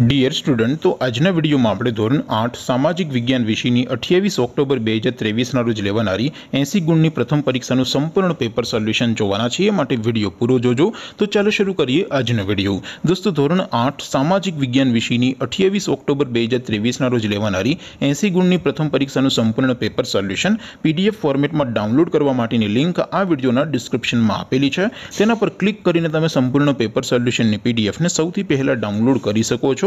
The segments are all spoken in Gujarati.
ડિયર સ્ટુડન્ટ તો આજના વિડીયોમાં આપણે ધોરણ આઠ સામાજિક વિજ્ઞાન વિષયની અઠ્યાવીસ ઓક્ટોબર બે હજાર ત્રેવીસના રોજ લેવાનારી એંસી ગુણની પ્રથમ પરીક્ષાનું સંપૂર્ણ પેપર સોલ્યુશન જોવાના છે એ માટે વિડીયો પૂરો જોજો તો ચાલો શરૂ કરીએ આજનો વિડીયો દોસ્તો ધોરણ આઠ સામાજિક વિજ્ઞાન વિષયની અઠ્યાવીસ ઓક્ટોબર બે હજાર ત્રેવીસના રોજ લેવાનારી એંસી ગુણની પ્રથમ પરીક્ષાનું સંપૂર્ણ પેપર સોલ્યુશન પીડીએફ ફોર્મેટમાં ડાઉનલોડ કરવા માટેની લિંક આ વિડીયોના ડિસ્ક્રિપ્શનમાં આપેલી છે તેના પર ક્લિક કરીને તમે સંપૂર્ણ પેપર સોલ્યુશનની પીડીએફને સૌથી પહેલાં ડાઉનલોડ કરી શકો છો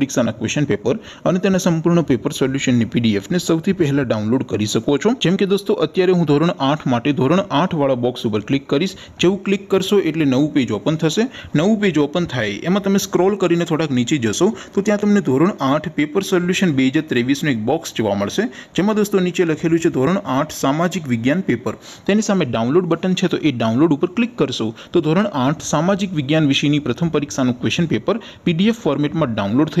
પરીક્ષાના ક્વેશ્ચન પેપર અને તેના સંપૂર્ણ પેપર સોલ્યુશનની પીડીએફને સૌથી પહેલાં ડાઉનલોડ કરી શકો છો જેમ કે દોસ્તો અત્યારે હું ધોરણ આઠ માટે ધોરણ આઠ વાળા બોક્સ ઉપર ક્લિક કરીશ જેવું ક્લિક કરશો એટલે નવું પેજ ઓપન થશે નવું પેજ ઓપન થાય એમાં તમે સ્ક્રોલ કરીને થોડાક નીચે જશો તો ત્યાં તમને ધોરણ આઠ પેપર સોલ્યુશન બે હજાર ત્રેવીસનું એક બોક્સ જોવા મળશે જેમાં દોસ્તો નીચે લખેલું છે ધોરણ આઠ સામાજિક વિજ્ઞાન પેપર તેની સામે ડાઉનલોડ બટન છે તો એ ડાઉનલોડ ઉપર ક્લિક કરશો તો ધોરણ આઠ સામાજિક વિજ્ઞાન વિષયની પ્રથમ પરીક્ષાનું ક્વેશ્ચન પેપર પીડીએફ ફોર્મેટમાં ડાઉનલોડ થઈ